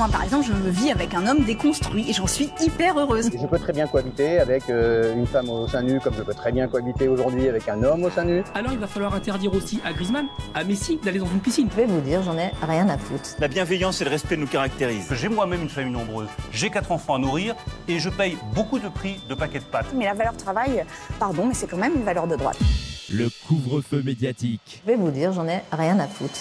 moi, par exemple, je me vis avec un homme déconstruit et j'en suis hyper heureuse. Je peux très bien cohabiter avec euh, une femme au sein nu, comme je peux très bien cohabiter aujourd'hui avec un homme au sein nu. Alors il va falloir interdire aussi à Griezmann, à Messi, d'aller dans une piscine. Je vais vous dire, j'en ai rien à foutre. La bienveillance et le respect nous caractérisent. J'ai moi-même une famille nombreuse, j'ai quatre enfants à nourrir et je paye beaucoup de prix de paquets de pâtes. Mais la valeur travail, pardon, mais c'est quand même une valeur de droite. Le couvre-feu médiatique. Je vais vous dire, j'en ai rien à foutre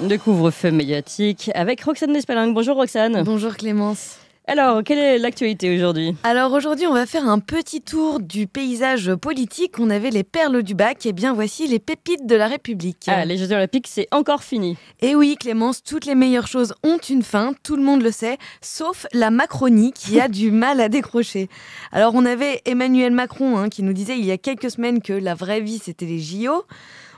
de couvre-feu médiatique avec Roxane Despaling. Bonjour Roxane. Bonjour Clémence. Alors, quelle est l'actualité aujourd'hui Alors aujourd'hui, on va faire un petit tour du paysage politique. On avait les perles du bac, et eh bien voici les pépites de la République. Ah, les Jeux Olympiques, c'est encore fini. Et eh oui, Clémence, toutes les meilleures choses ont une fin, tout le monde le sait, sauf la Macronie qui a du mal à décrocher. Alors on avait Emmanuel Macron hein, qui nous disait il y a quelques semaines que la vraie vie, c'était les JO.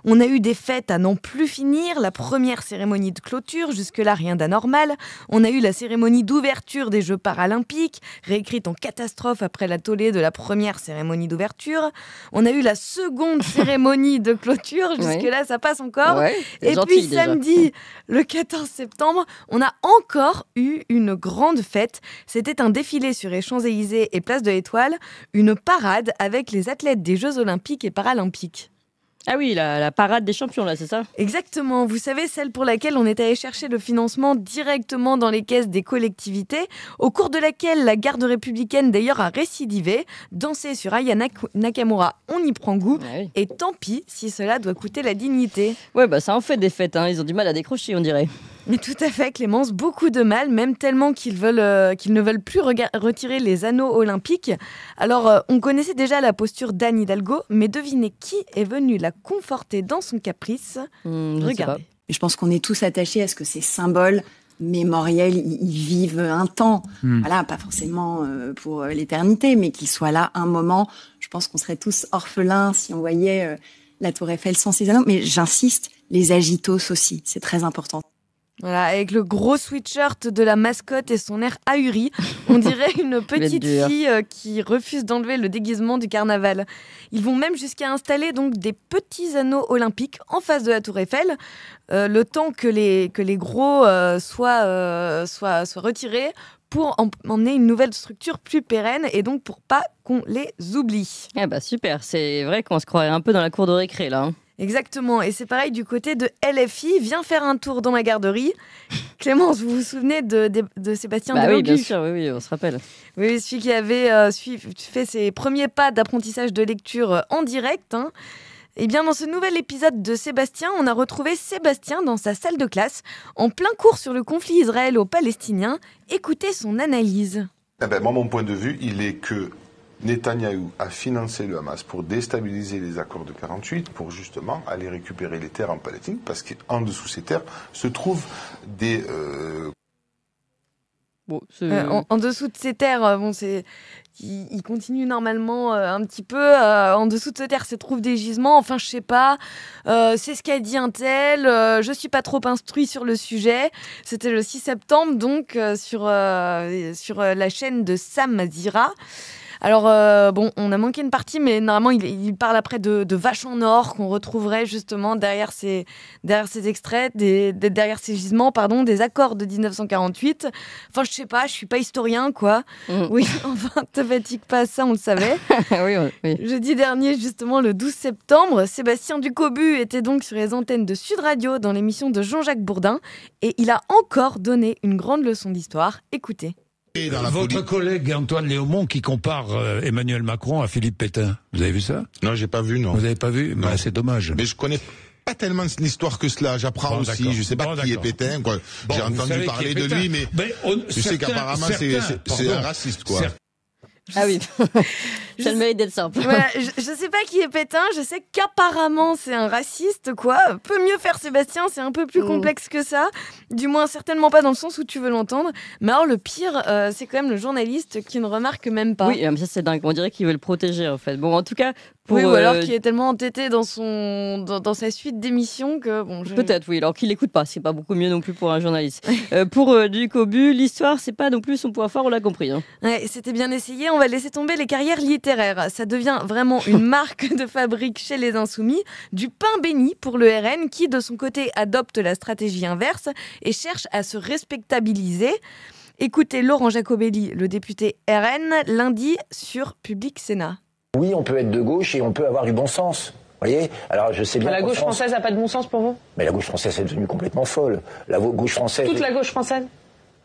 On a eu des fêtes à n'en plus finir, la première cérémonie de clôture, jusque-là rien d'anormal. On a eu la cérémonie d'ouverture des Jeux paralympiques, réécrite en catastrophe après la de la première cérémonie d'ouverture. On a eu la seconde cérémonie de clôture, jusque-là ça passe encore. Et puis samedi, le 14 septembre, on a encore eu une grande fête. C'était un défilé sur les Champs-Élysées et Place de l'Étoile, une parade avec les athlètes des Jeux olympiques et paralympiques. Ah oui, la, parade des champions, là, c'est ça Exactement. Vous savez, celle pour laquelle on est allé chercher le financement directement dans les caisses des collectivités, au cours de laquelle la garde républicaine, d'ailleurs, a récidivé. Danser sur Aya Nakamura, on y prend goût. Ah et tant pis si cela doit coûter la dignité. Ouais, bah ça en fait des fêtes. Hein. Ils ont du mal à décrocher, on dirait. Mais tout à fait, Clémence, beaucoup de mal, même tellement qu'ils veulent, euh, qu'ils ne veulent plus retirer les anneaux olympiques. Alors, euh, on connaissait déjà la posture d'Anne Hidalgo, mais devinez qui est venu la conforter dans son caprice hmm, je Regardez. Je pense qu'on est tous attachés à ce que ces symboles mémoriels, ils vivent un temps. Hmm. Voilà, pas forcément euh, pour l'éternité, mais qu'ils soient là un moment. Je pense qu'on serait tous orphelins si on voyait la Tour Eiffel sans ces anneaux. Mais j'insiste, les agitos aussi, c'est très important. Voilà, avec le gros sweatshirt de la mascotte et son air ahuri, on dirait une petite fille euh, qui refuse d'enlever le déguisement du carnaval. Ils vont même jusqu'à installer donc des petits anneaux olympiques en face de la Tour Eiffel, euh, le temps que les, que les gros euh, soient, retirés pour emmener une nouvelle structure plus pérenne et donc pour pas qu'on les oublie. Ah bah super, c'est vrai qu'on se croirait un peu dans la cour de récré là. Hein. Exactement. Et c'est pareil du côté de LFI. Viens faire un tour dans ma garderie. Clémence, vous vous souvenez de, Sébastien bah Oui, bien sûr, oui, oui, on se rappelle. Oui, celui qui avait euh, fait ses premiers pas d'apprentissage de lecture euh, en direct. Hein. Eh bien, dans ce nouvel épisode de Sébastien, on a retrouvé Sébastien dans sa salle de classe, en plein cours sur le conflit israélo-palestinien. Écoutez son analyse. Ah ben, moi, mon point de vue, il est que Netanyahou a financé le Hamas pour déstabiliser les accords de 48, pour justement aller récupérer les terres en Palestine, parce qu'en dessous de ces terres se trouvent des... Euh, euh, en, dessous de ces terres, euh, bon, c'est il, continue normalement un petit peu. en dessous de ces terres se trouvent des gisements. Enfin, je sais pas. c'est ce qu'a dit un tel. je suis pas trop instruit sur le sujet. C'était le 6 septembre, donc sur sur la chaîne de Sam alors, euh, bon, on a manqué une partie, mais normalement, il, parle après de, vaches en or qu'on retrouverait justement derrière ces, derrière ces extraits, derrière ces gisements, pardon, des accords de 1948. Enfin, je sais pas, je suis pas historien, quoi. Mm. Oui, enfin, te fatigue pas, ça, on le savait. Jeudi dernier, justement, le 12 septembre, Sébastien Ducobu était donc sur les antennes de Sud Radio dans l'émission de Jean-Jacques Bourdin et il a encore donné une grande leçon d'histoire. Écoutez. Votre collègue Antoine Léaumont qui compare euh, Emmanuel Macron à Philippe Pétain. Vous avez vu ça Non, j'ai pas vu, non. Vous avez pas vu bah, C'est dommage. Mais je connais pas tellement l'histoire que cela. J'apprends aussi, je sais pas qui est Pétain. j'ai entendu parler de lui, mais, tu oh, je sais qu'apparemment c'est, un raciste. Quoi. Ah oui. je, je, sais pas qui est Pétain, je sais qu'apparemment c'est un raciste, quoi. Peut mieux faire Sébastien, c'est un peu plus mm. complexe que ça. Du moins, certainement pas dans le sens où tu veux l'entendre. Mais alors, le pire, euh, c'est quand même le journaliste qui ne remarque même pas. Oui, euh, mais ça c'est dingue. On dirait qu'il veut le protéger, en fait. Bon, en tout cas, pour ou alors euh, qu'il est tellement entêté dans, son, dans, sa suite d'émissions que. Bon, je... Peut-être, oui, alors qu'il n'écoute pas, c'est pas beaucoup mieux non plus pour un journaliste. pour Ducobu, du l'histoire, c'est pas non plus son point fort, on l'a compris. Hein. Ouais, c'était bien essayé, on va laisser tomber les carrières liées ça devient vraiment une marque de fabrique chez les Insoumis, du pain béni pour le RN qui, de son côté, adopte la stratégie inverse et cherche à se respectabiliser. Écoutez Laurent Jacobelli, le député RN, lundi sur Public Sénat. Oui, on peut être de gauche et on peut avoir du bon sens. Voyez Alors je sais bien. La gauche française n'a pas de bon sens pour vous Mais la gauche française est devenue complètement folle. La gauche française. Toute la gauche française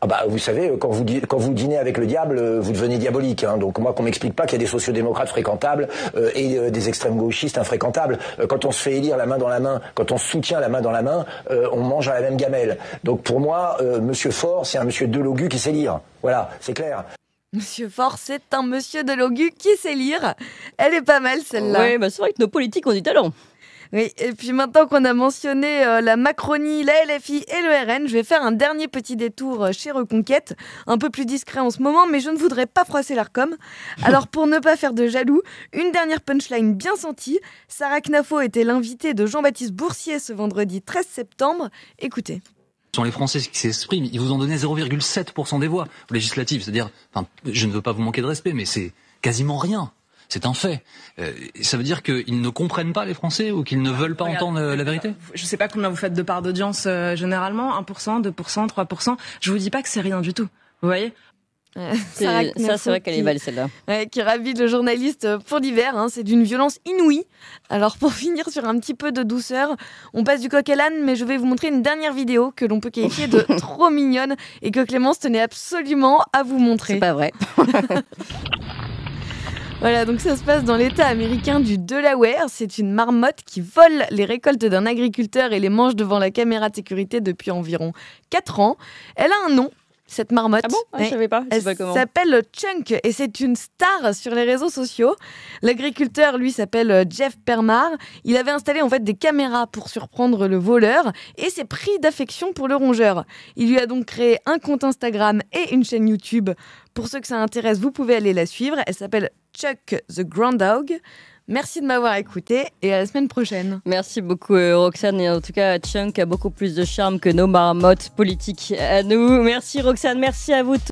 ah bah vous savez quand vous quand vous dînez avec le diable euh, vous devenez diabolique hein. donc moi qu'on m'explique pas qu'il y a des sociodémocrates fréquentables euh, et euh, des extrêmes gauchistes infréquentables quand on se fait élire la main dans la main quand on soutient la main dans la main on mange à la même gamelle donc pour moi monsieur Fort c'est un monsieur Delogu qui sait lire voilà c'est clair Monsieur Fort, c'est un monsieur de qui sait lire. Elle est pas mal celle-là. Oui, bah c'est vrai que nos politiques ont du talent. Oui, et puis maintenant qu'on a mentionné euh, la Macronie, la LFI et le RN, je vais faire un dernier petit détour euh, chez Reconquête, un peu plus discret en ce moment, mais je ne voudrais pas froisser l'ARCOM. Alors pour ne pas faire de jaloux, une dernière punchline bien sentie. Sarah Knafo était l'invitée de Jean-Baptiste Boursier ce vendredi 13 septembre. Écoutez Ce sont les Français qui s'expriment, ils vous ont donné 0,7% des voix législatives. C'est-à-dire, je ne veux pas vous manquer de respect, mais c'est quasiment rien. C'est un fait. Euh, ça veut dire qu'ils ne comprennent pas les Français ou qu'ils ne veulent pas entendre euh, la euh, vérité Je ne sais pas combien vous faites de part d'audience généralement, 1%, 2%, 3%. Je vous dis pas que c'est rien du tout. Vous voyez ça, c'est vrai qu'elle est belle celle-là. qui ravit le journaliste pour l'hiver. Hein, c'est d'une violence inouïe. Alors pour finir sur un petit peu de douceur, on passe du coq à l'âne, mais je vais vous montrer une dernière vidéo que l'on peut qualifier de oh. trop mignonne et que Clémence tenait absolument à vous montrer. C'est pas vrai. Voilà, donc ça se passe dans l'État américain du Delaware. C'est une marmotte qui vole les récoltes d'un agriculteur et les mange devant la caméra de sécurité depuis environ 4 ans. Elle a un nom, cette marmotte. Ah bon ah, Je ne savais pas. Elle s'appelle Chunk et c'est une star sur les réseaux sociaux. L'agriculteur, lui, s'appelle euh, Jeff Permar. Il avait installé en fait des caméras pour surprendre le voleur et s'est pris d'affection pour le rongeur. Il lui a donc créé un compte Instagram et une chaîne YouTube. Pour ceux que ça intéresse, vous pouvez aller la suivre. Elle s'appelle Chuck the grand dog. Merci de m'avoir écouté et à la semaine prochaine. Merci beaucoup euh, Roxane et en tout cas Chuck a beaucoup plus de charme que nos marmottes politiques à nous. Merci Roxane, merci à vous tous.